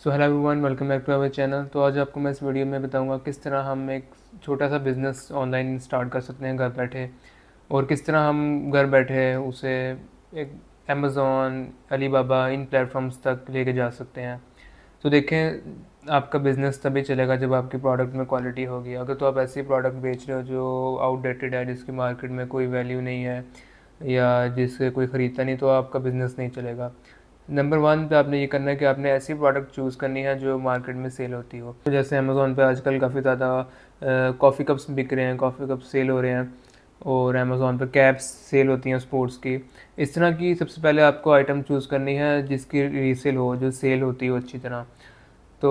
so hello everyone welcome back to our channel तो आज आपको मैं इस वीडियो में बताऊंगा किस तरह हम एक छोटा सा बिज़नेस ऑनलाइन स्टार्ट कर सकते हैं घर बैठे और किस तरह हम घर बैठे उसे एक अमेज़ोन अली बाबा इन प्लेटफॉर्म्स तक लेके जा सकते हैं तो देखें आपका बिज़नेस तभी चलेगा जब आपकी प्रोडक्ट में क्वालिटी होगी अगर तो आप ऐसे प्रोडक्ट बेच रहे हो जो आउटडेटेड है जिसकी मार्केट में कोई वैल्यू नहीं है या जिससे कोई ख़रीदता नहीं तो आपका बिज़नेस नहीं चलेगा नंबर वन पे आपने ये करना है कि आपने ऐसी प्रोडक्ट चूज़ करनी है जो मार्केट में सेल होती हो तो जैसे अमेज़ोन पे आजकल काफ़ी ज़्यादा कॉफ़ी कप्स बिक रहे हैं कॉफ़ी कप सेल हो रहे हैं और अमेज़ोन पर कैप्स सेल होती हैं स्पोर्ट्स की इस तरह की सबसे पहले आपको आइटम चूज़ करनी है जिसकी रीसेल हो जो सेल होती हो अच्छी तरह तो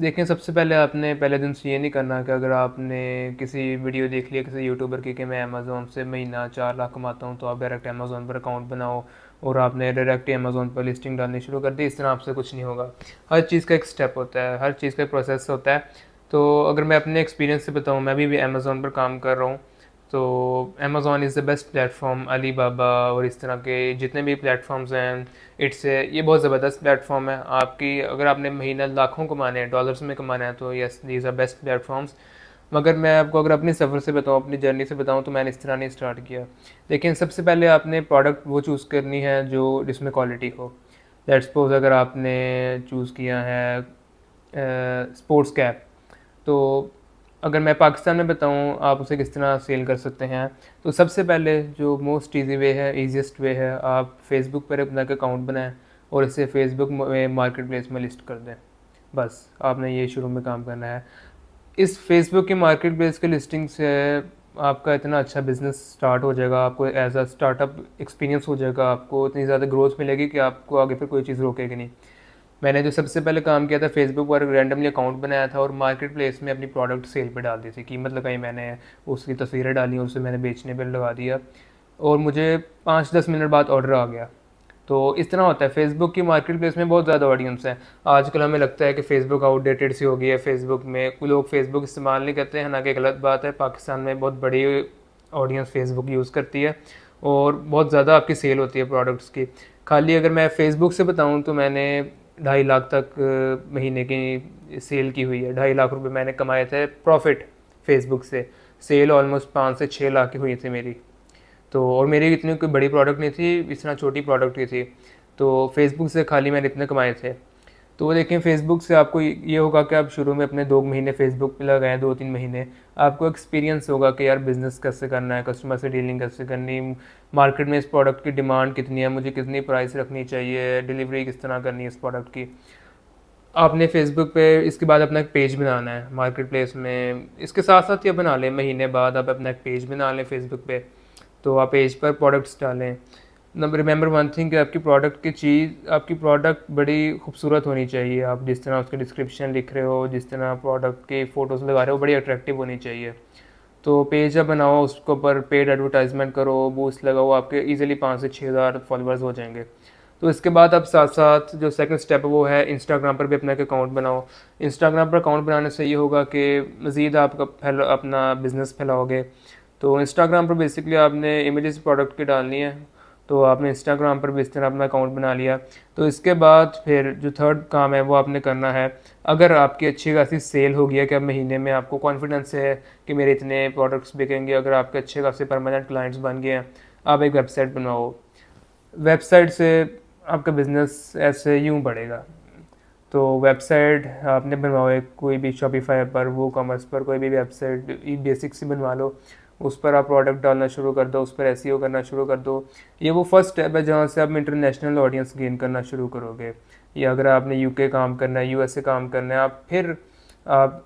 देखें सबसे पहले आपने पहले दिन से ये नहीं करना कि अगर आपने किसी वीडियो देख लिया किसी यूट्यूबर की कि मैं अमेज़ोन से महीना चार लाख कमाता हूँ तो आप डायरेक्ट अमेज़ोन पर अकाउंट बनाओ और आपने डायरेक्ट अमेज़ोन पर लिस्टिंग डालनी शुरू कर दी इस तरह आपसे कुछ नहीं होगा हर चीज़ का एक स्टेप होता है हर चीज़ का एक प्रोसेस होता है तो अगर मैं अपने एक्सपीरियंस से बताऊँ मैं भी, भी अमेज़ोन पर काम कर रहा हूँ तो Amazon is the best platform Alibaba और इस तरह के जितने भी प्लेटफॉर्म्स हैं इट्स ये बहुत ज़बरदस्त प्लेटफॉर्म है आपकी अगर आपने महीना लाखों कमाने हैं डॉलर्स में कमाना है तो yes these are best platforms मगर मैं आपको अगर अपने सफ़र से बताऊँ अपनी जर्नी से बताऊँ तो मैंने इस तरह नहीं स्टार्ट किया लेकिन सबसे पहले आपने प्रोडक्ट वो चूज़ करनी है जो जिसमें क्वालिटी हो लेट सपोज अगर आपने चूज़ किया है स्पोर्ट्स कैप तो अगर मैं पाकिस्तान में बताऊं आप उसे किस तरह सेल कर सकते हैं तो सबसे पहले जो मोस्ट इजी वे है ईजिएस्ट वे है आप फेसबुक पर अपना एक अकाउंट बनाएं और इसे फेसबुक में मार्केट प्लेस में लिस्ट कर दें बस आपने ये शुरू में काम करना है इस फेसबुक के मार्केट प्लेस के लिस्टिंग से आपका इतना अच्छा बिज़नेस स्टार्ट हो जाएगा आपको एज आ स्टार्टअप एक्सपीरियंस हो जाएगा आपको इतनी ज़्यादा ग्रोथ मिलेगी कि आपको आगे फिर कोई चीज़ रोकेगी नहीं मैंने जो सबसे पहले काम किया था फेसबुक पर रैंडमली अकाउंट बनाया था और मार्केट प्लेस में अपनी प्रोडक्ट सेल पर डाल दी थी कीमत मतलब लगाई मैंने उसकी तस्वीरें डाली उसे मैंने बेचने पर लगा दिया और मुझे पाँच दस मिनट बाद ऑर्डर आ गया तो इस तरह होता है फेसबुक की मार्केट प्लेस में बहुत ज़्यादा ऑडियंस है आजकल हमें लगता है कि फ़ेसबुक आउटडेटेड सी हो गई है फेसबुक में लोग फेसबुक इस्तेमाल नहीं करते हैं कि गलत बात है पाकिस्तान में बहुत बड़ी ऑडियंस फेसबुक यूज़ करती है और बहुत ज़्यादा आपकी सेल होती है प्रोडक्ट्स की खाली अगर मैं फ़ेसबुक से बताऊँ तो मैंने ढाई लाख तक महीने की सेल की हुई है ढाई लाख रुपए मैंने कमाए थे प्रॉफिट फेसबुक से सेल ऑलमोस्ट पाँच से छः लाख की हुई थी मेरी तो और मेरी इतनी कोई बड़ी प्रोडक्ट नहीं थी इतना छोटी प्रोडक्ट ही थी तो फेसबुक से खाली मैंने इतने कमाए थे तो वो देखें फेसबुक से आपको ये होगा कि आप शुरू में अपने दो महीने फेसबुक पे लगाएं दो तीन महीने आपको एक्सपीरियंस होगा कि यार बिज़नेस कैसे करना है कस्टमर से डीलिंग कैसे करनी मार्केट में इस प्रोडक्ट की डिमांड कितनी है मुझे कितनी प्राइस रखनी चाहिए डिलीवरी किस तरह करनी है इस प्रोडक्ट की आपने फेसबुक पे इसके बाद अपना एक पेज बनाना है मार्केट प्लेस में इसके साथ साथ ये बना लें महीने बाद आप अपना एक पेज बना लें फेसबुक पे तो आप पेज पर प्रोडक्ट्स डालें नंबर रिमेंबर वन थिंग आपकी प्रोडक्ट की चीज़ आपकी प्रोडक्ट बड़ी खूबसूरत होनी चाहिए आप जिस तरह उसके डिस्क्रिप्शन लिख रहे हो जिस तरह प्रोडक्ट के फ़ोटोज़ लगा रहे हो बड़ी अट्रैक्टिव होनी चाहिए तो पेज जब बनाओ उसके ऊपर पेड एडवर्टाइजमेंट करो बूस्ट लगाओ आपके ईजिली पाँच से छः हज़ार फॉलोअर्स हो जाएंगे तो इसके बाद आप साथ साथ जो सेकंड स्टेप है वो है इंस्टाग्राम पर भी अपना एक अकाउंट बनाओ इंस्टाग्राम पर अकाउंट बनाने से ये होगा कि मज़ीद आपका फैल अपना बिज़नेस फैलाओगे तो इंस्टाग्राम पर बेसिकली आपने इमेजेस प्रोडक्ट की डालनी है तो आपने इंस्टाग्राम पर भी इस तरह अपना अकाउंट बना लिया तो इसके बाद फिर जो थर्ड काम है वो आपने करना है अगर आपकी अच्छी खासी सेल हो गई है कि अब महीने में आपको कॉन्फिडेंस है कि मेरे इतने प्रोडक्ट्स बिकेंगे अगर आपके अच्छे खासे परमानेंट क्लाइंट्स बन गए हैं आप एक वेबसाइट बनाओ वेबसाइट से आपका बिज़नेस ऐसे यूँ बढ़ेगा तो वेबसाइट आपने बनवाओ कोई भी शॉपिफाई पर वो कॉमर्स पर कोई भी वेबसाइट बेसिक से बनवा लो उस पर आप प्रोडक्ट डालना शुरू कर दो उस पर एस e करना शुरू कर दो ये वो फर्स्ट स्टेप है जहाँ से आप इंटरनेशनल ऑडियंस गेन करना शुरू करोगे या अगर आपने यूके काम करना है यूएसए काम करना है आप फिर आप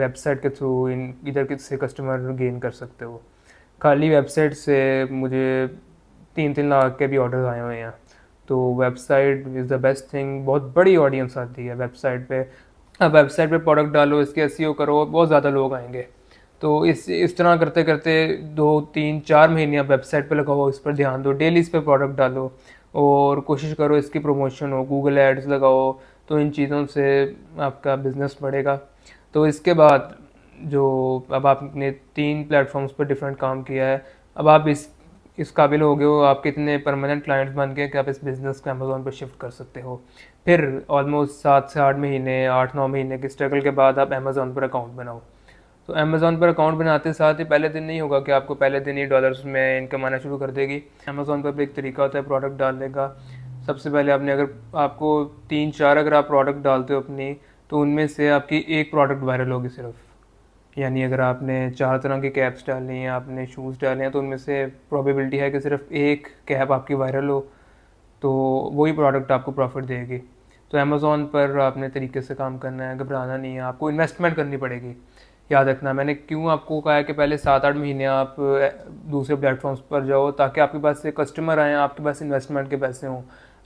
वेबसाइट के थ्रू इन इधर से कस्टमर गेन कर सकते हो खाली वेबसाइट से मुझे तीन तीन लाख के भी ऑर्डर आए हुए हैं तो website is the best thing बहुत बड़ी ऑडियंस आती है वेबसाइट पे अब वेबसाइट पे प्रोडक्ट डालो इसके एस e करो बहुत ज़्यादा लोग आएंगे तो इस इस तरह करते करते दो तीन चार महीने आप वेबसाइट पर लगाओ इस पर ध्यान दो डेली इस पर प्रोडक्ट डालो और कोशिश करो इसकी प्रमोशन हो गूगल एड्स लगाओ तो इन चीज़ों से आपका बिज़नेस बढ़ेगा तो इसके बाद जो अब आपने तीन प्लेटफॉर्म्स पर डिफरेंट काम किया है अब आप इस इस काबिल हो गए हो आप कितने परमानेंट क्लाइंट्स बन गए कि आप इस बिज़नेस को अमेज़ोन पर शिफ्ट कर सकते हो फिर ऑलमोस्ट सात से आठ महीने आठ नौ महीने के स्ट्रगल के बाद आप अमेज़ोन पर अकाउंट बनाओ तो अमेज़ोन पर अकाउंट बनाते साथ ही पहले दिन नहीं होगा कि आपको पहले दिन ही डॉलर्स में इनकम आना शुरू कर देगी अमेज़ोन पर भी एक तरीका होता है प्रोडक्ट डालने का सबसे पहले आपने अगर आपको तीन चार अगर आप प्रोडक्ट डालते हो अपनी तो उनमें से आपकी एक प्रोडक्ट वायरल होगी सिर्फ यानी अगर आपने चार तरह के कैप्स डाले हैं आपने शूज़ डाले हैं तो उनमें से प्रॉबिलिटी है कि सिर्फ एक कैप आपकी वायरल हो तो वही प्रोडक्ट आपको प्रॉफिट देगी तो अमेज़ोन पर आपने तरीके से काम करना है घबराना नहीं है आपको इन्वेस्टमेंट करनी पड़ेगी याद रखना मैंने क्यों आपको कहा है कि पहले सात आठ महीने आप दूसरे प्लेटफॉर्म्स पर जाओ ताकि आपके पास से कस्टमर आएँ आपके पास इन्वेस्टमेंट के पैसे हों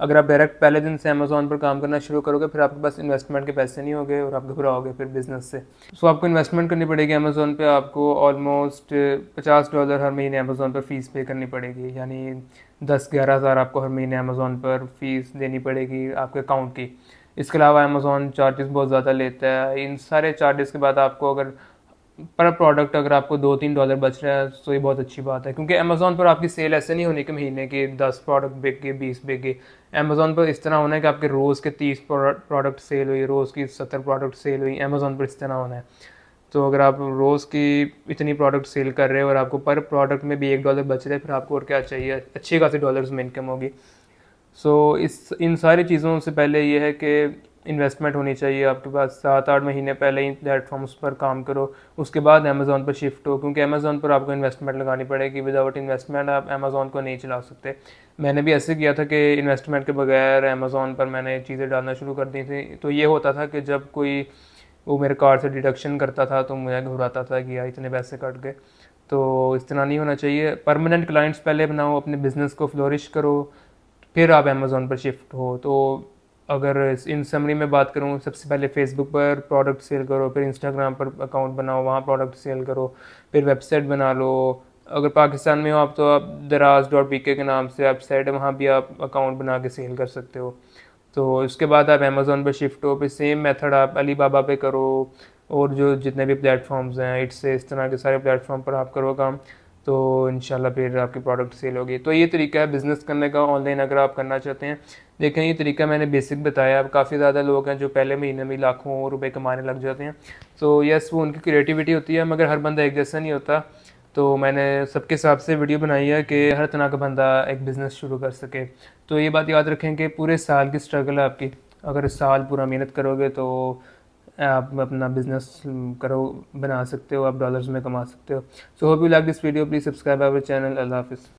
अगर आप डायरेक्ट पहले दिन से अमेज़ोन पर काम करना शुरू करोगे फिर आपके पास इन्वेस्टमेंट के पैसे नहीं होंगे और आप घबराओगे फिर बिज़नेस से सो so, आपको इन्वेस्टमेंट करनी पड़ेगी अमेज़ोन पे आपको ऑलमोस्ट पचास डॉलर हर महीने अमेज़ोन पर फ़ीस पे करनी पड़ेगी यानी दस ग्यारह हज़ार आपको हर महीने अमेज़ोन पर फ़ीस देनी पड़ेगी आपके अकाउंट की इसके अलावा अमेज़ोन चार्जेस बहुत ज़्यादा लेता है इन सारे चार्जेस के बाद आपको अगर पर प्रोडक्ट अगर आपको दो तीन डॉलर बच रहा है तो ये बहुत अच्छी बात है क्योंकि अमेज़ोन पर आपकी सेल ऐसे नहीं होने के महीने के दस प्रोडक्ट बिक गए बीस बिक गए अमेज़ोन पर इस तरह होना है कि आपके रोज़ के तीस प्रोडक्ट सेल हुई रोज़ की सत्तर प्रोडक्ट सेल हुई अमेज़ोन पर इस तरह होना है तो अगर आप रोज़ की इतनी प्रोडक्ट सेल कर रहे हो और आपको पर प्रोडक्ट में भी एक डॉलर बच रहा है फिर आपको और क्या चाहिए अच्छी खासी डॉलर्स में इनकम होगी सो so, इस इन सारी चीज़ों से पहले ये है कि इन्वेस्टमेंट होनी चाहिए आपके पास सात आठ महीने पहले इन प्लेटफॉर्म्स पर काम करो उसके बाद अमेज़ोन पर शिफ्ट हो क्योंकि अमेज़ोन पर आपको इन्वेस्टमेंट लगानी पड़ेगी विदाउट इन्वेस्टमेंट आप अमेज़ोन को नहीं चला सकते मैंने भी ऐसे किया था कि इन्वेस्टमेंट के बगैर अमेज़ोन पर मैंने चीज़ें डालना शुरू कर दी थी तो ये होता था कि जब कोई वो मेरे कार्ड से डिडक्शन करता था तो मुझे घबराता था कि यार इतने पैसे कट गए तो इस तरह नहीं होना चाहिए परमानेंट क्लाइंट्स पहले बनाओ अपने बिज़नेस को फ्लोरिश करो फिर आप अमेज़ोन पर शिफ्ट हो तो अगर इन समरी में बात करूँ सबसे पहले फेसबुक पर प्रोडक्ट सेल करो फिर इंस्टाग्राम पर अकाउंट बनाओ वहाँ प्रोडक्ट सेल करो फिर वेबसाइट बना लो अगर पाकिस्तान में हो आप तो आप दराज डॉट पी के नाम से वेबसाइट है वहाँ भी आप अकाउंट बना के सेल कर सकते हो तो उसके बाद आप अमेज़ोन पर शिफ्ट हो फिर सेम मेथड आप अली बाबा पे करो और जो जितने भी प्लेटफॉर्म्स हैं इट्स इस तरह के सारे प्लेटफॉर्म पर आप करो काम तो इन फिर आपकी प्रोडक्ट सेल होगी तो ये तरीका है बिज़नेस करने का ऑनलाइन अगर आप करना चाहते हैं देखें ये तरीका मैंने बेसिक बताया अब काफ़ी ज़्यादा लोग हैं जो पहले महीने में लाखों रुपए कमाने लग जाते हैं तो यस वो उनकी क्रिएटिविटी होती है मगर हर बंदा एक जैसा नहीं होता तो मैंने सबके हिसाब से वीडियो बनाई है कि हर तरह का बंदा एक बिज़नेस शुरू कर सके तो ये बात याद रखें कि पूरे साल की स्ट्रगल है आपकी अगर साल पूरा मेहनत करोगे तो आप अपना बिजनेस करो बना सकते हो आप डॉलर्स में कमा सकते हो so hope you like this video please subscribe our channel अल्लाह हाफिज़